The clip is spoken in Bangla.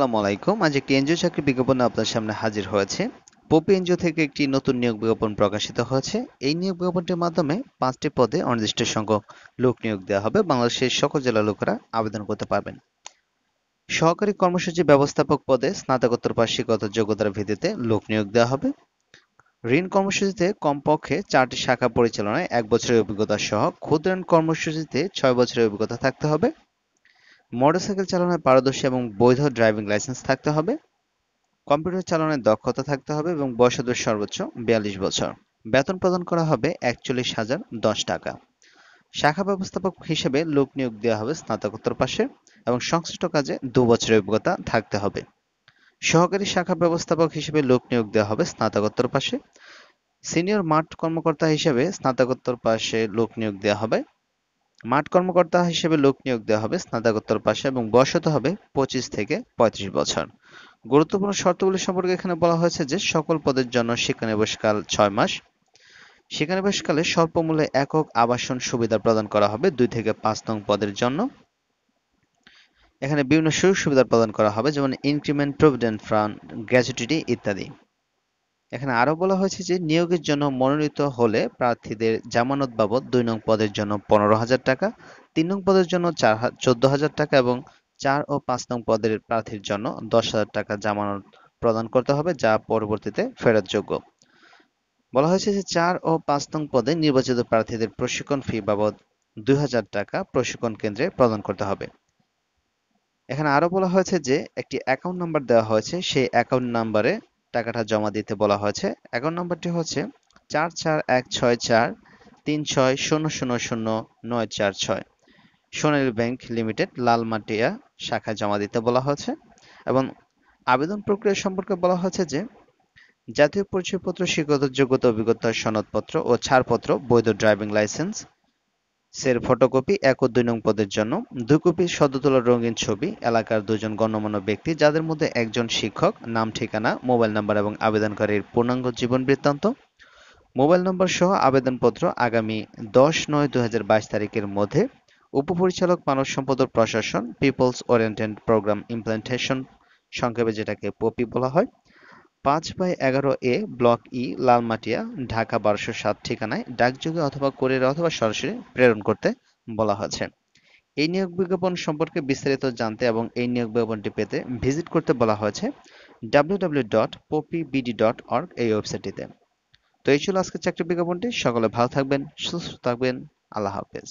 আসসালামু আলাইকুম আজ একটি এনজিও চাকরি বিজ্ঞাপনে আপনার সামনে হাজির হয়েছে পপি এনজিও থেকে একটি নতুন নিয়োগ বিজ্ঞাপন প্রকাশিত হয়েছে এই নিয়োগ বিজ্ঞাপনটির মাধ্যমে পাঁচটি পদে অনির্দিষ্ট সংখ্যক লোক নিয়োগ দেওয়া হবে বাংলাদেশের সকল জেলার লোকেরা আবেদন করতে পারবেন সহকারী কর্মসূচি ব্যবস্থাপক পদে স্নাতকোত্তর পাশ যোগ্যতার ভিত্তিতে লোক নিয়োগ দেওয়া হবে ঋণ কর্মসূচিতে কমপক্ষে চারটি শাখা পরিচালনায় এক বছরের অভিজ্ঞতা সহ ক্ষুদ্রায়ণ কর্মসূচিতে ছয় বছরের অভিজ্ঞতা থাকতে হবে মোটরসাইকেল চালানোয় পারদর্শী এবং বৈধ ড্রাইভিং লাইসেন্স থাকতে হবে কম্পিউটার চালানোর দক্ষতা থাকতে হবে এবং বয়সদের সর্বোচ্চ বিয়াল্লিশ বছর বেতন প্রদান করা হবে একচল্লিশ হাজার দশ টাকা শাখা ব্যবস্থাপক হিসেবে লোক নিয়োগ দেওয়া হবে স্নাতকোত্তর পাশে এবং সংশ্লিষ্ট কাজে দু বছরের অভিজ্ঞতা থাকতে হবে সহকারী শাখা ব্যবস্থাপক হিসেবে লোক নিয়োগ দেওয়া হবে স্নাতকোত্তর পাশে সিনিয়র মাঠ কর্মকর্তা হিসেবে স্নাতকোত্তর পাশে লোক নিয়োগ দেওয়া হবে মাঠ কর্মকর্তা হিসেবে লোক নিয়োগ দেওয়া হবে স্নাতকোত্তর পাশে এবং বয়স হতে হবে পঁচিশ থেকে পঁয়ত্রিশ বছর গুরুত্বপূর্ণ শর্তগুলি সম্পর্কে এখানে বলা হয়েছে যে সকল পদের জন্য শিক্ষানিবাসকাল ছয় মাস শিক্ষানিবাসকালে স্বল্প মূল্যে একক আবাসন সুবিধা প্রদান করা হবে দুই থেকে পাঁচ নং পদের জন্য এখানে বিভিন্ন সুযোগ সুবিধা প্রদান করা হবে যেমন ইনক্রিমেন্ট প্রভিডেন্ট ফান্ড গ্র্যাচুইটি ইত্যাদি এখানে আরো বলা হয়েছে যে নিয়োগের জন্য মনোনীত হলে প্রার্থীদের জামানত বাবদ দুই নং পদের জন্য পনেরো হাজার টাকা তিন নং পদের জন্য চার চোদ্দ হাজার টাকা এবং চার ও পাঁচ নং পদের প্রার্থীর জন্য দশ হাজার টাকা জামানত প্রদান করতে হবে যা পরবর্তীতে ফেরত যোগ্য বলা হয়েছে যে চার ও পাঁচ নং পদে নির্বাচিত প্রার্থীদের প্রশিক্ষণ ফি বাবদ দুই হাজার টাকা প্রশিক্ষণ কেন্দ্রে প্রদান করতে হবে এখানে আরও বলা হয়েছে যে একটি অ্যাকাউন্ট নাম্বার দেওয়া হয়েছে সেই অ্যাকাউন্ট নাম্বারে টাকাটা জমা দিতে বলা হয়েছে অ্যাকাউন্ট নম্বরটি হচ্ছে চার চার এক ছয় চার তিন ছয় শূন্য শূন্য শূন্য নয় চার ছয় সোনালী ব্যাংক লিমিটেড লালমাটিয়া শাখায় জমা দিতে বলা হয়েছে এবং আবেদন প্রক্রিয়া সম্পর্কে বলা হয়েছে যে জাতীয় পরিচয়পত্র স্বীকৃত যোগ্যতা অভিজ্ঞতার সনদপত্র ও ছাড়পত্র বৈধ ড্রাইভিং লাইসেন্স সের ফটোকপি এক ও দুই নং পদের জন্য দুই কপি সদ্য রঙিন ছবি এলাকার দুজন গণ্যমান্য ব্যক্তি যাদের মধ্যে একজন শিক্ষক নাম ঠিকানা মোবাইল নাম্বার এবং আবেদনকারীর পূর্ণাঙ্গ জীবন বৃত্তান্ত মোবাইল নম্বর সহ আবেদনপত্র আগামী দশ নয় দু তারিখের মধ্যে উপপরিচালক মানব সম্পদ প্রশাসন পিপলস ওরিয়েন্টেড প্রোগ্রাম ইমপ্লেন্টেশন সংক্ষেপে যেটাকে পপি বলা হয় 5/11 এ ব্লক ই লালমাটিয়া ঢাকা 1207 ঠিকানায় ডাকযোগে অথবা কোরিয়ার অথবা সরাসরি প্রেরণ করতে বলা হয়েছে এই নিয়োগ বিজ্ঞাপন সম্পর্কে বিস্তারিত জানতে এবং এই নিয়োগ বিজ্ঞাপনটি পেতে ভিজিট করতে বলা হয়েছে www.popbd.org এই ওয়েবসাইটটিতে তো এই ছিল আজকের চাকরি বিজ্ঞাপনটি সকলে ভালো থাকবেন সুস্থ থাকবেন আল্লাহ হাফেজ